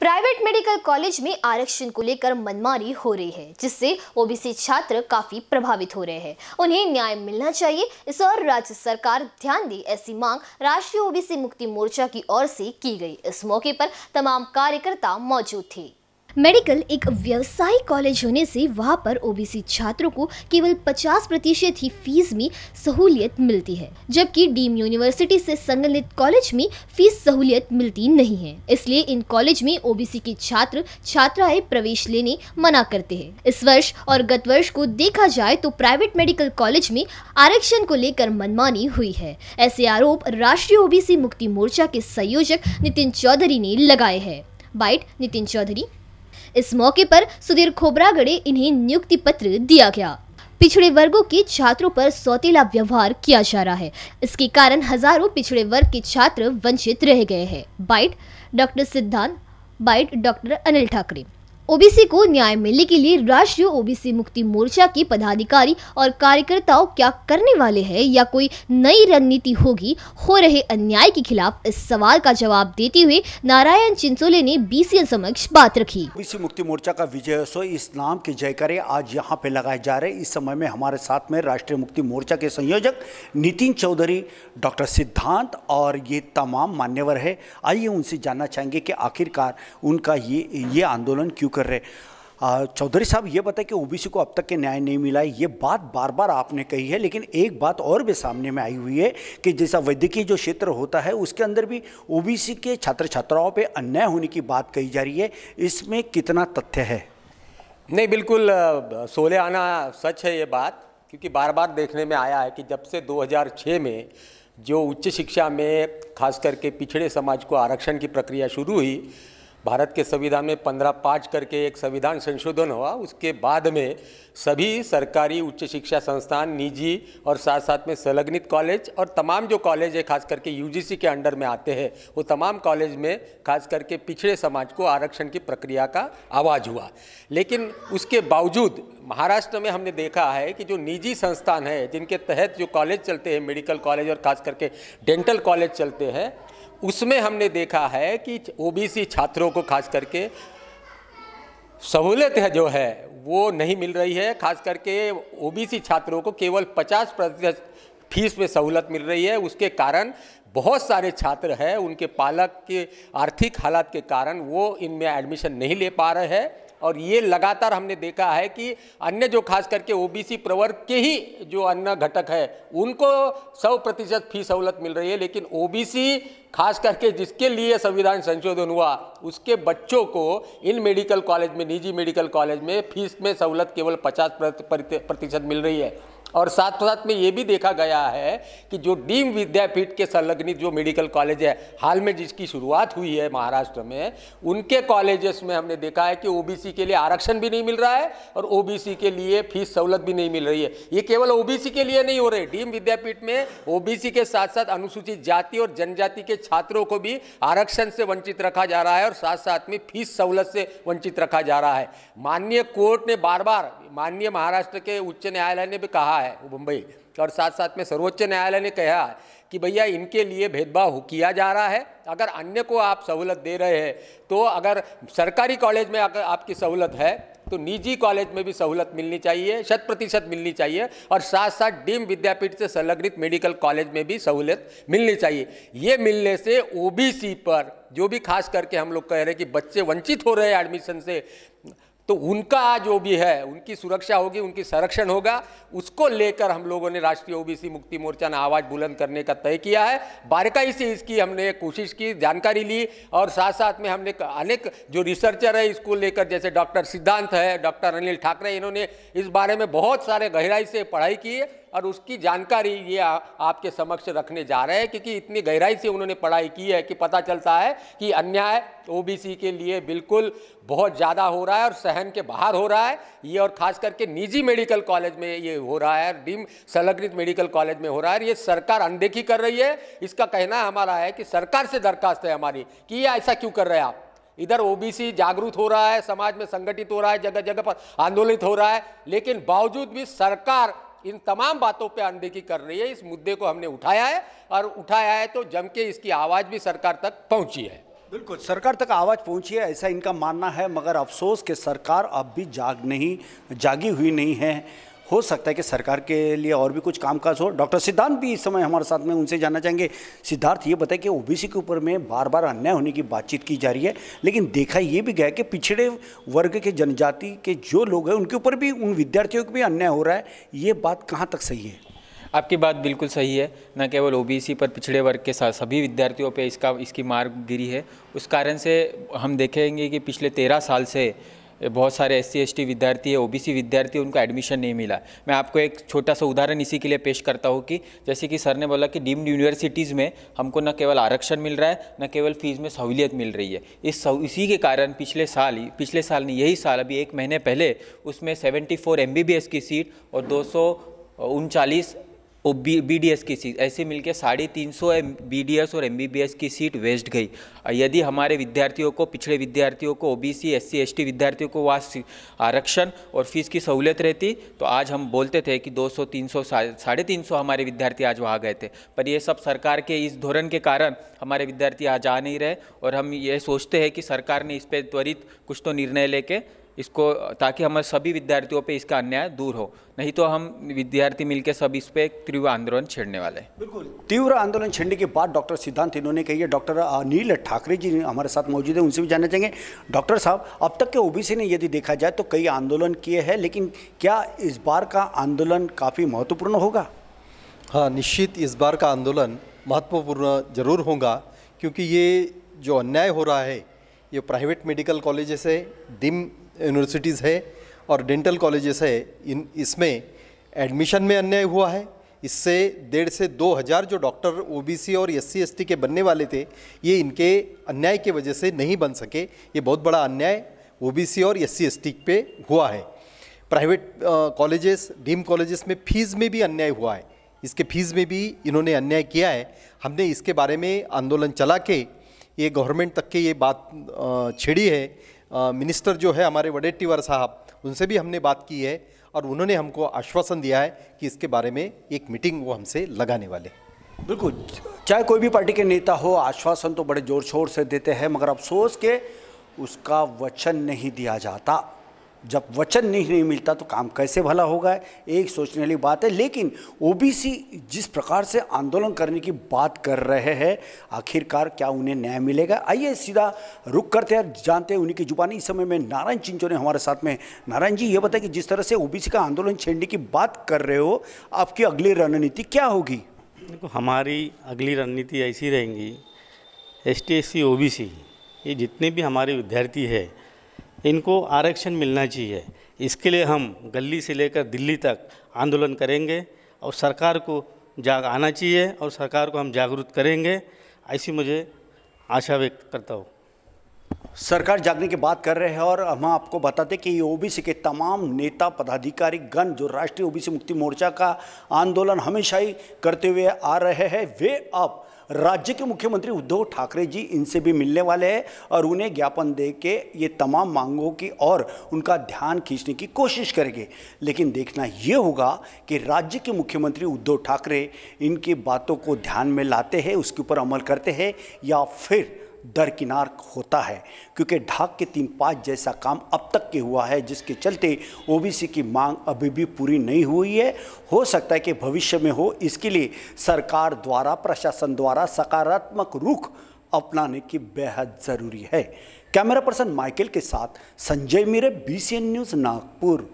private medical college में आरक्षण को लेकर मनमानी हो रही है जिससे ओबीसी छात्र काफी प्रभावित हो रहे हैं उन्हें न्याय मिलना चाहिए इस और राज्य सरकार ध्यान दे ऐसी मांग राष्ट्रीय ओबीसी मुक्ति मोर्चा की ओर से की गई इस मौके पर तमाम कार्यकर्ता मौजूद थे मेडिकल एक व्यवसायिक कॉलेज होने से वहाँ पर ओबीसी छात्रों को केवल 50 प्रतिशत ही फीस में सहूलियत मिलती है जबकि डीम यूनिवर्सिटी से संगलित कॉलेज में फीस सहूलियत मिलती नहीं है इसलिए इन कॉलेज में ओबीसी के छात्र छात्राएं प्रवेश लेने मना करते हैं इस वर्ष और गत वर्ष को देखा जाए तो प्राइवेट मेडिकल कॉलेज में आरक्षण को लेकर मनमानी हुई है ऐसे आरोप राष्ट्रीय ओबीसी मुक्ति मोर्चा के संयोजक नितिन चौधरी ने लगाए हैं बाइट नितिन चौधरी इस मौके पर सुधीर खोबरागड़े इन्हें नियुक्ति पत्र दिया गया पिछड़े वर्गों के छात्रों पर सौतेला व्यवहार किया जा रहा है इसके कारण हजारों पिछड़े वर्ग के छात्र वंचित रह गए हैं bite doctor Siddhant bite doctor Anil Thackeray OBC को न्याय मिलने के लिए राष्ट्रीय ओबीसी मुक्ति मोर्चा के पदाधिकारी और कार्यकर्ताओं क्या करने वाले हैं या कोई नई रणनीति होगी हो रहे अन्याय के खिलाफ इस सवाल का जवाब देते हुए नारायण चिंसोले ने बी समक्ष बात रखी ओबीसी मुक्ति मोर्चा का विजय सो इस नाम के जयकारे आज यहाँ पे लगाए जा रहे इस समय में हमारे साथ में राष्ट्रीय मुक्ति मोर्चा के संयोजक नितिन चौधरी डॉक्टर सिद्धांत और ये तमाम मान्यवर है आइए उनसे जानना चाहेंगे कि आखिरकार उनका ये ये आंदोलन क्यों कर कर रहे चौधरी साहब ये बताए कि ओबीसी को अब तक के न्याय नहीं मिला है ये बात बार बार आपने कही है लेकिन एक बात और भी सामने में आई हुई है कि जैसा वैद्यकीय जो क्षेत्र होता है उसके अंदर भी ओबीसी के छात्र छात्राओं पे अन्याय होने की बात कही जा रही है इसमें कितना तथ्य है नहीं बिल्कुल सोले आना सच है ये बात क्योंकि बार बार देखने में आया है कि जब से दो में जो उच्च शिक्षा में खास करके पिछड़े समाज को आरक्षण की प्रक्रिया शुरू हुई भारत के संविधान में पंद्रह पाँच करके एक संविधान संशोधन हुआ उसके बाद में सभी सरकारी उच्च शिक्षा संस्थान निजी और साथ साथ में संलग्नित कॉलेज और तमाम जो कॉलेज है खास करके यूजीसी के अंडर में आते हैं वो तमाम कॉलेज में खास करके पिछड़े समाज को आरक्षण की प्रक्रिया का आवाज़ हुआ लेकिन उसके बावजूद महाराष्ट्र में हमने देखा है कि जो निजी संस्थान है जिनके तहत जो कॉलेज चलते हैं मेडिकल कॉलेज और खास करके डेंटल कॉलेज चलते हैं उसमें हमने देखा है कि ओबीसी छात्रों को खास करके सहूलियत जो है वो नहीं मिल रही है खास करके ओबीसी छात्रों को केवल 50 प्रतिशत फीस में सहूलत मिल रही है उसके कारण बहुत सारे छात्र हैं उनके पालक के आर्थिक हालात के कारण वो इनमें एडमिशन नहीं ले पा रहे हैं और ये लगातार हमने देखा है कि अन्य जो खास करके ओबीसी प्रवर्ग के ही जो अन्य घटक है उनको सौ प्रतिशत फी सहूलत मिल रही है लेकिन ओबीसी खास करके जिसके लिए संविधान संशोधन हुआ उसके बच्चों को इन मेडिकल कॉलेज में निजी मेडिकल कॉलेज में फीस में सहूलत केवल पचास प्रतिशत मिल रही है और साथ साथ में ये भी देखा गया है कि जो डीम विद्यापीठ के संलग्नित जो मेडिकल कॉलेज है हाल में जिसकी शुरुआत हुई है महाराष्ट्र में उनके कॉलेजेस में हमने देखा है कि ओबीसी के लिए आरक्षण भी नहीं मिल रहा है और ओबीसी के लिए फीस सहूलत भी नहीं मिल रही है ये केवल ओबीसी के लिए नहीं हो रहे डीम विद्यापीठ में ओ के साथ साथ अनुसूचित जाति और जनजाति के छात्रों को भी आरक्षण से वंचित रखा जा रहा है और साथ साथ में फीस सहूलत से वंचित रखा जा रहा है माननीय कोर्ट ने बार बार माननीय महाराष्ट्र के उच्च न्यायालय ने भी कहा है वो मुंबई और साथ साथ में सर्वोच्च न्यायालय ने कहा कि भैया इनके लिए भेदभाव किया जा रहा है अगर अन्य को आप सहूलत दे रहे हैं तो अगर सरकारी कॉलेज में अगर आपकी सहूलत है तो निजी कॉलेज में भी सहूलत मिलनी चाहिए शत प्रतिशत मिलनी चाहिए और साथ साथ डीम विद्यापीठ से संलग्नित मेडिकल कॉलेज में भी सहूलत मिलनी चाहिए ये मिलने से ओबीसी पर जो भी खास करके हम लोग कह रहे हैं कि बच्चे वंचित हो रहे हैं एडमिशन से तो उनका जो भी है उनकी सुरक्षा होगी उनकी संरक्षण होगा उसको लेकर हम लोगों ने राष्ट्रीय ओबीसी मुक्ति मोर्चा ने आवाज़ बुलंद करने का तय किया है बारीकाई से इसकी हमने कोशिश की जानकारी ली और साथ साथ में हमने अनेक जो रिसर्चर है इसको लेकर जैसे डॉक्टर सिद्धांत है डॉक्टर अनिल ठाकरे इन्होंने इस बारे में बहुत सारे गहराई से पढ़ाई की और उसकी जानकारी ये आ, आपके समक्ष रखने जा रहे हैं क्योंकि इतनी गहराई से उन्होंने पढ़ाई की है कि पता चलता है कि अन्याय ओबीसी के लिए बिल्कुल बहुत ज़्यादा हो रहा है और सहन के बाहर हो रहा है ये और खास करके निजी मेडिकल कॉलेज में ये हो रहा है डीम संलग्नित मेडिकल कॉलेज में हो रहा है ये सरकार अनदेखी कर रही है इसका कहना हमारा है कि सरकार से दरखास्त है हमारी कि ये ऐसा क्यों कर रहे हैं आप इधर ओबीसी जागरूक हो रहा है समाज में संगठित हो रहा है जगह जगह पर आंदोलित हो रहा है लेकिन बावजूद भी सरकार इन तमाम बातों पे अनदेखी कर रही है इस मुद्दे को हमने उठाया है और उठाया है तो जम के इसकी आवाज़ भी सरकार तक पहुंची है बिल्कुल सरकार तक आवाज़ पहुंची है ऐसा इनका मानना है मगर अफसोस कि सरकार अब भी जाग नहीं जागी हुई नहीं है हो सकता है कि सरकार के लिए और भी कुछ कामकाज हो डॉक्टर सिद्धांत भी इस समय हमारे साथ में उनसे जानना चाहेंगे सिद्धार्थ ये बताए कि ओबीसी के ऊपर में बार बार अन्याय होने की बातचीत की जा रही है लेकिन देखा ये भी गया कि पिछड़े वर्ग के जनजाति के जो लोग हैं उनके ऊपर भी उन विद्यार्थियों के भी अन्याय हो रहा है ये बात कहाँ तक सही है आपकी बात बिल्कुल सही है न केवल ओबीसी पर पिछड़े वर्ग के साथ सभी विद्यार्थियों पे इसका इसकी मार गिरी है उस कारण से हम देखेंगे कि पिछले तेरह साल से बहुत सारे एस सी विद्यार्थी है ओबीसी विद्यार्थी उनको एडमिशन नहीं मिला मैं आपको एक छोटा सा उदाहरण इसी के लिए पेश करता हूँ कि जैसे कि सर ने बोला कि डीम्ड यूनिवर्सिटीज़ में हमको न केवल आरक्षण मिल रहा है न केवल फीस में सहूलियत मिल रही है इस सव, इसी के कारण पिछले साल ही पिछले साल नहीं यही साल अभी एक महीने पहले उसमें सेवेंटी फोर की सीट और दो सौ उनचालीस और बी बी डी एस की सीट ऐसे मिलकर साढ़े तीन सौ बी डी एस और एम बी बी एस की सीट वेस्ट गई और यदि हमारे विद्यार्थियों को पिछड़े विद्यार्थियों को O B C S C S T विद्यार्थियों को वहाँ आरक्षण और फीस की सहूलियत रहती तो आज हम बोलते थे कि दो सौ तीन सौ साढ़े तीन सौ हमारे विद्यार्थी आज वहाँ गए थे पर ये सब सरकार के इस धोरण के कारण हमारे विद्यार्थी आज आ नहीं रहे और हम ये सोचते हैं कि सरकार ने इस पर त्वरित कुछ तो निर्णय लेके इसको ताकि हमारे सभी विद्यार्थियों पे इसका अन्याय दूर हो नहीं तो हम विद्यार्थी मिलकर सब इस पर तीव्र आंदोलन छेड़ने वाले बिल्कुल तीव्र आंदोलन छेड़ने के बाद डॉक्टर सिद्धांत इन्होंने कही है डॉक्टर नील ठाकरे जी हमारे साथ मौजूद है उनसे भी जानना चाहेंगे डॉक्टर साहब अब तक के ओबीसी ने यदि देखा जाए तो कई आंदोलन किए हैं लेकिन क्या इस बार का आंदोलन काफ़ी महत्वपूर्ण होगा हाँ निश्चित इस बार का आंदोलन महत्वपूर्ण जरूर होगा क्योंकि ये जो अन्याय हो रहा है ये प्राइवेट मेडिकल कॉलेजेस है डिम यूनिवर्सिटीज़ है और डेंटल कॉलेजेस है इन इसमें एडमिशन में अन्याय हुआ है इससे डेढ़ से दो हज़ार जो डॉक्टर ओबीसी और एस सी के बनने वाले थे ये इनके अन्याय के वजह से नहीं बन सके ये बहुत बड़ा अन्याय ओबीसी और एस सी पे हुआ है प्राइवेट कॉलेजेस डीम कॉलेजेस में फीस में भी अन्याय हुआ है इसके फीस में भी इन्होंने अन्याय किया है हमने इसके बारे में आंदोलन चला के ये गवर्नमेंट तक के ये बात छेड़ी है मिनिस्टर जो है हमारे वडेट्टीवर साहब उनसे भी हमने बात की है और उन्होंने हमको आश्वासन दिया है कि इसके बारे में एक मीटिंग वो हमसे लगाने वाले बिल्कुल चाहे कोई भी पार्टी के नेता हो आश्वासन तो बड़े जोर शोर से देते हैं मगर अफसोस के उसका वचन नहीं दिया जाता जब वचन नहीं, नहीं मिलता तो काम कैसे भला होगा एक सोचने वाली बात है लेकिन ओबीसी जिस प्रकार से आंदोलन करने की बात कर रहे हैं आखिरकार क्या उन्हें न्याय मिलेगा आइए सीधा रुक करते हैं जानते हैं उन्हीं की जुबानी इस समय में नारायण चिंचो ने हमारे साथ में नारायण जी ये बताए कि जिस तरह से ओ का आंदोलन छेड़ने की बात कर रहे हो आपकी अगली रणनीति क्या होगी देखो हमारी अगली रणनीति ऐसी रहेंगी S T S C O B C ये जितने भी हमारे विद्यार्थी है इनको आरक्षण मिलना चाहिए इसके लिए हम गली से लेकर दिल्ली तक आंदोलन करेंगे और सरकार को जाग आना चाहिए और सरकार को हम जागरूक करेंगे ऐसी मुझे आशा व्यक्त करता हूँ सरकार जागने की बात कर रहे हैं और हम आपको बताते कि ये ओबीसी के तमाम नेता पदाधिकारी गण जो राष्ट्रीय ओबीसी मुक्ति मोर्चा का आंदोलन हमेशा ही करते हुए आ रहे हैं वे अब राज्य के मुख्यमंत्री उद्धव ठाकरे जी इनसे भी मिलने वाले हैं और उन्हें ज्ञापन दे के ये तमाम मांगों की और उनका ध्यान खींचने की कोशिश करेंगे लेकिन देखना ये होगा कि राज्य के मुख्यमंत्री उद्धव ठाकरे इनकी बातों को ध्यान में लाते हैं उसके ऊपर अमल करते हैं या फिर दरकिनार होता है क्योंकि ढाक के तीन पाँच जैसा काम अब तक के हुआ है जिसके चलते ओबीसी की मांग अभी भी पूरी नहीं हुई है हो सकता है कि भविष्य में हो इसके लिए सरकार द्वारा प्रशासन द्वारा सकारात्मक रुख अपनाने की बेहद ज़रूरी है कैमरा पर्सन माइकल के साथ संजय मीरे बी न्यूज़ नागपुर